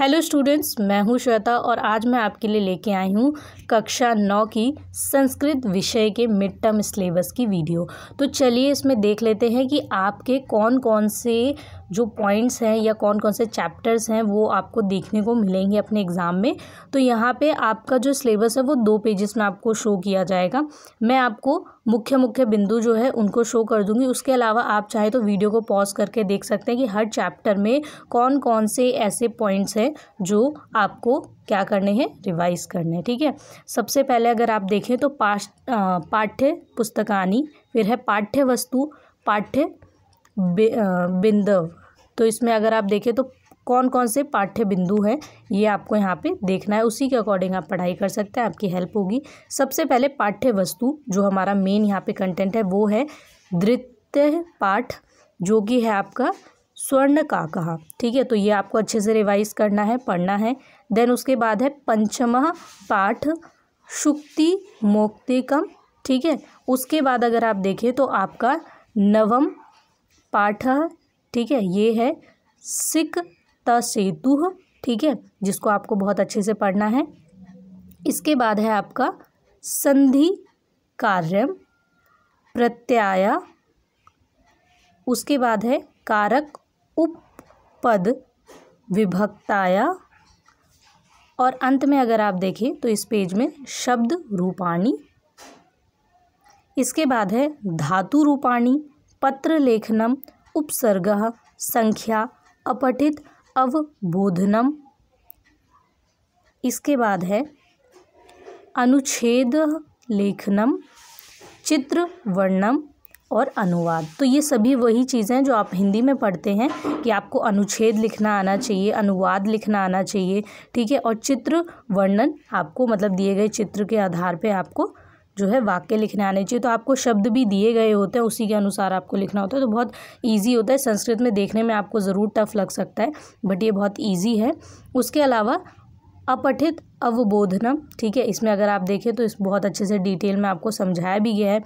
hello students मैं हूं श्वेता और आज मैं आपके लिए लेके आई हूं कक्षा नौ की संस्कृत विषय के मिड टर्म सिलेबस की वीडियो तो चलिए इसमें देख लेते हैं कि आपके कौन कौन से जो पॉइंट्स हैं या कौन कौन से चैप्टर्स हैं वो आपको देखने को मिलेंगे अपने एग्ज़ाम में तो यहाँ पे आपका जो सिलेबस है वो दो पेजेस में आपको शो किया जाएगा मैं आपको मुख्य मुख्य बिंदु जो है उनको शो कर दूंगी उसके अलावा आप चाहे तो वीडियो को पॉज करके देख सकते हैं कि हर चैप्टर में कौन कौन से ऐसे पॉइंट्स हैं जो आपको क्या करने हैं रिवाइज करने हैं ठीक है सबसे पहले अगर आप देखें तो पाठ पाठ्य पुस्तकानी फिर है पाठ्य वस्तु पाठ्य बिंदव तो इसमें अगर आप देखें तो कौन कौन से पाठ्य बिंदु हैं ये आपको यहाँ पे देखना है उसी के अकॉर्डिंग आप पढ़ाई कर सकते हैं आपकी हेल्प होगी सबसे पहले पाठ्य वस्तु जो हमारा मेन यहाँ पे कंटेंट है वो है दृत्य पाठ जो कि है आपका स्वर्ण का कहा ठीक है तो ये आपको अच्छे से रिवाइज करना है पढ़ना है देन उसके बाद है पंचम पाठ शुक्ति मोक्तिकम ठीक है उसके बाद अगर आप देखें तो आपका नवम पाठ ठीक है ये है सिक सेतु ठीक है जिसको आपको बहुत अच्छे से पढ़ना है इसके बाद है आपका संधि कार्यम प्रत्याया उसके बाद है कारक उपपद विभक्ताया और अंत में अगर आप देखें तो इस पेज में शब्द रूपाणी इसके बाद है धातु रूपाणी पत्र लेखनम उपसर्ग संख्या अपठित अवबोधनम इसके बाद है अनुच्छेद लेखनम चित्र वर्णम और अनुवाद तो ये सभी वही चीज़ें हैं जो आप हिंदी में पढ़ते हैं कि आपको अनुच्छेद लिखना आना चाहिए अनुवाद लिखना आना चाहिए ठीक है और चित्र वर्णन आपको मतलब दिए गए चित्र के आधार पे आपको जो है वाक्य लिखने आने चाहिए तो आपको शब्द भी दिए गए होते हैं उसी के अनुसार आपको लिखना होता है तो बहुत ईजी होता है संस्कृत में देखने में आपको ज़रूर टफ लग सकता है बट ये बहुत ईजी है उसके अलावा अपठित अवबोधनम ठीक है इसमें अगर आप देखें तो इस बहुत अच्छे से डिटेल में आपको समझाया भी गया है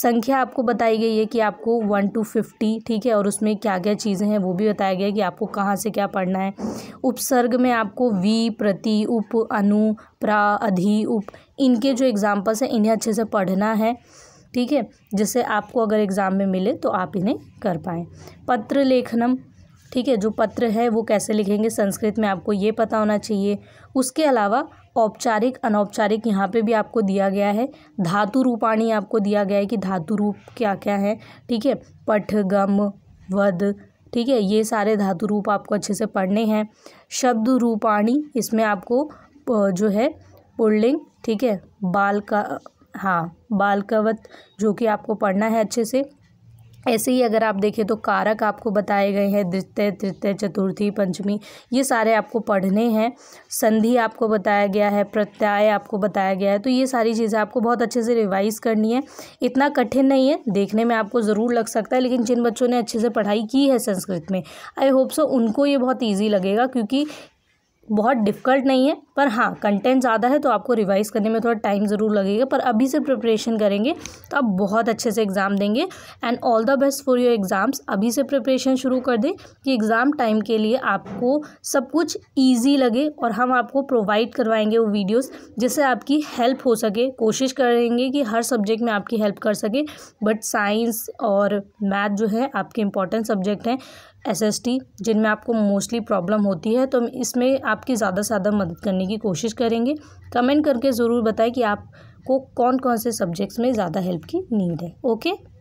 संख्या आपको बताई गई है कि आपको वन टू फिफ्टी ठीक है और उसमें क्या क्या चीज़ें हैं वो भी बताया गया है कि आपको कहाँ से क्या पढ़ना है उपसर्ग में आपको वी प्रति उप अनु प्रा अधि उप इनके जो एग्ज़ाम्पल्स हैं इन्हें अच्छे से पढ़ना है ठीक है जिससे आपको अगर एग्ज़ाम में मिले तो आप इन्हें कर पाएँ पत्र लेखनम ठीक है जो पत्र है वो कैसे लिखेंगे संस्कृत में आपको ये पता होना चाहिए उसके अलावा औपचारिक अनौपचारिक यहाँ पे भी आपको दिया गया है धातु रूपाणी आपको दिया गया है कि धातु रूप क्या क्या है ठीक है पठ गम वध ठीक है ये सारे धातु रूप आपको अच्छे से पढ़ने हैं शब्द रूपाणी इसमें आपको जो है पुल्लिंग ठीक है बाल का हाँ बालकवत जो कि आपको पढ़ना है अच्छे से ऐसे ही अगर आप देखें तो कारक आपको बताए गए हैं द्वितीय तृतीय चतुर्थी पंचमी ये सारे आपको पढ़ने हैं संधि आपको बताया गया है प्रत्यय आपको बताया गया है तो ये सारी चीज़ें आपको बहुत अच्छे से रिवाइज़ करनी है इतना कठिन नहीं है देखने में आपको ज़रूर लग सकता है लेकिन जिन बच्चों ने अच्छे से पढ़ाई की है संस्कृत में आई होप सो उनको ये बहुत ईजी लगेगा क्योंकि बहुत डिफ़िकल्ट नहीं है पर हाँ कंटेंट ज़्यादा है तो आपको रिवाइज़ करने में थोड़ा टाइम ज़रूर लगेगा पर अभी से प्रिपरेशन करेंगे तो आप बहुत अच्छे से एग्ज़ाम देंगे and all the best for your exams अभी से प्रिपरेशन शुरू कर दें कि एग्ज़ाम टाइम के लिए आपको सब कुछ ईजी लगे और हम आपको प्रोवाइड करवाएंगे वो वीडियोज़ जिससे आपकी हेल्प हो सके कोशिश करेंगे कि हर सब्जेक्ट में आपकी हेल्प कर सके बट साइंस और मैथ जो है आपके इंपॉर्टेंट सब्जेक्ट हैं एसएसटी जिनमें आपको मोस्टली प्रॉब्लम होती है तो इसमें आपकी ज़्यादा से ज़्यादा मदद करने की कोशिश करेंगे कमेंट करके ज़रूर बताएं कि आपको कौन कौन से सब्जेक्ट्स में ज़्यादा हेल्प की नीड है ओके